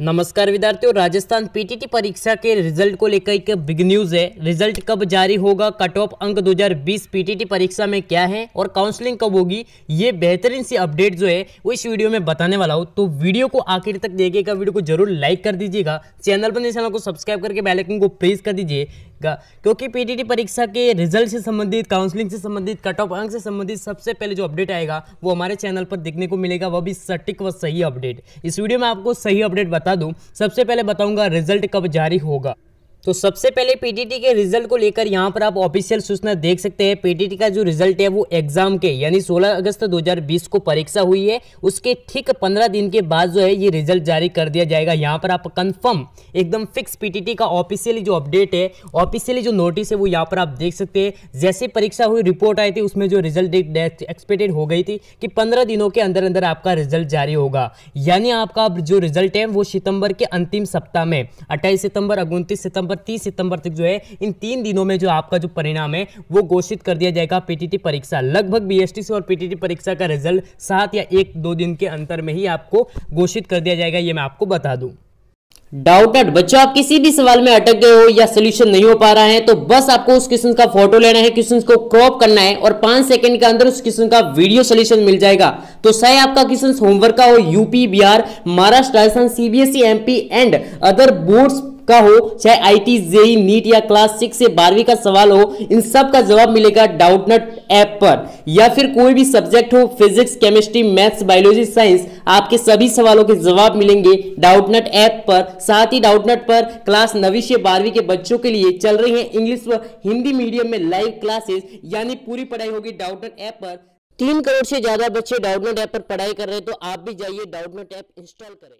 नमस्कार विद्यार्थियों राजस्थान पीटीटी परीक्षा के रिजल्ट को लेकर एक बिग न्यूज है रिजल्ट कब जारी होगा कट ऑफ अंक 2020 पीटीटी परीक्षा में क्या है और काउंसलिंग कब होगी ये बेहतरीन सी अपडेट जो है वो इस वीडियो में बताने वाला हूँ तो वीडियो को आखिर तक देखिएगा वीडियो को जरूर लाइक कर दीजिएगा चैनल पर चैनल तो को सब्सक्राइब करके बेलाइकन को प्रेस कर दीजिए क्योंकि पीटीटी परीक्षा के रिजल्ट से संबंधित काउंसलिंग से संबंधित कट ऑफ अंक से संबंधित सबसे पहले जो अपडेट आएगा वो हमारे चैनल पर देखने को मिलेगा वह भी सटीक व सही अपडेट इस वीडियो में आपको सही अपडेट बता दूँ सबसे पहले बताऊँगा रिजल्ट कब जारी होगा तो सबसे पहले पीटीटी के रिजल्ट को लेकर यहाँ पर आप ऑफिशियल सूचना देख सकते हैं पीटीटी का जो रिजल्ट है वो एग्जाम के यानी 16 अगस्त 2020 को परीक्षा हुई है उसके ठीक 15 दिन के बाद जो है ये रिजल्ट जारी कर दिया जाएगा यहाँ पर आप कंफर्म एकदम फिक्स पीटीटी का ऑफिशियली जो अपडेट है ऑफिशियली जो नोटिस है वो यहाँ पर आप देख सकते हैं जैसे परीक्षा हुई रिपोर्ट आई थी उसमें जो रिजल्ट एक्सपेक्टेड हो गई थी कि पंद्रह दिनों के अंदर अंदर आपका रिजल्ट जारी होगा यानी आपका जो रिजल्ट है वो सितंबर के अंतिम सप्ताह में अट्ठाईस सितंबर उनतीस सितंबर और तीस सितंबर तक जो है इन तीन दिनों में जो आपका जो परिणाम है वो घोषित कर दिया जाएगा पीटीटी परीक्षा लगभग बीएसटीसी और पीटीटी परीक्षा का रिजल्ट सात या एक दो दिन के अंतर में ही आपको घोषित कर दिया जाएगा ये मैं आपको बता दूं डाउटेड बच्चों आप किसी भी सवाल में अटक गए हो या सोल्यूशन नहीं हो पा रहा है तो बस आपको उस क्वेश्चन का फोटो लेना है क्वेश्चन को क्रॉप करना है और पांच सेकंड के अंदर उस क्वेश्चन का वीडियो सोल्यूशन मिल जाएगा तो सह आपका क्वेश्चन होमवर्क का हो UP Bihar Maharashtra Rajasthan CBSE MP and other board का हो चाहे आई टी जेई नीट या क्लास सिक्स से बारहवीं का सवाल हो इन सब का जवाब मिलेगा डाउटनट ऐप पर या फिर कोई भी सब्जेक्ट हो physics chemistry maths biology science आपके सभी सवालों के जवाब मिलेंगे डाउटनट ऐप पर साथ ही डाउटनट पर क्लास नवी से बारहवीं के बच्चों के लिए चल रही है इंग्लिश व हिंदी मीडियम में लाइव क्लासेस यानी पूरी पढ़ाई होगी डाउटनट ऐप पर तीन करोड़ से ज्यादा बच्चे डाउटनट ऐप पर पढ़ाई कर रहे हैं तो आप भी जाइए डाउटनट ऐप इंस्टॉल करें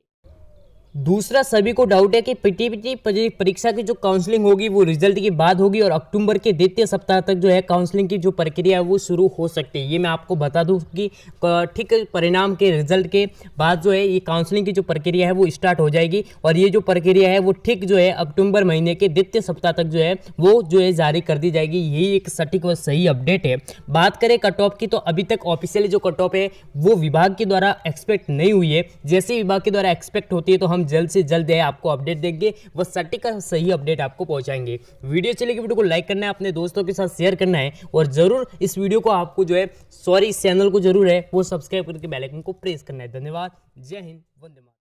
दूसरा सभी को डाउट है कि पीटीपीटी परीक्षा की जो काउंसलिंग होगी वो रिजल्ट के बाद होगी और अक्टूबर के द्वितीय सप्ताह तक जो है काउंसलिंग की जो प्रक्रिया है वो शुरू हो सकती है ये मैं आपको बता दूं कि ठीक परिणाम के रिजल्ट के बाद जो है ये काउंसलिंग की जो प्रक्रिया है वो स्टार्ट हो जाएगी और ये जो प्रक्रिया है वो ठीक जो है अक्टूबर महीने के द्वितीय सप्ताह तक जो है वो जो है जारी कर दी जाएगी यही एक सटीक व सही अपडेट है बात करें कट ऑफ की तो अभी तक ऑफिशियली जो कट ऑफ है वो विभाग के द्वारा एक्सपेक्ट नहीं हुई है जैसे विभाग के द्वारा एक्सपेक्ट होती है तो हम जल्द से जल्द है आपको अपडेट देंगे वह सटीक का सही अपडेट आपको पहुंचाएंगे वीडियो चलेगी वीडियो को लाइक करना है अपने दोस्तों के साथ शेयर करना है और जरूर इस वीडियो को आपको जो है सॉरी इस चैनल को जरूर है वो सब्सक्राइब करके बेलाइकन को प्रेस करना है धन्यवाद जय हिंद वंदे मातरम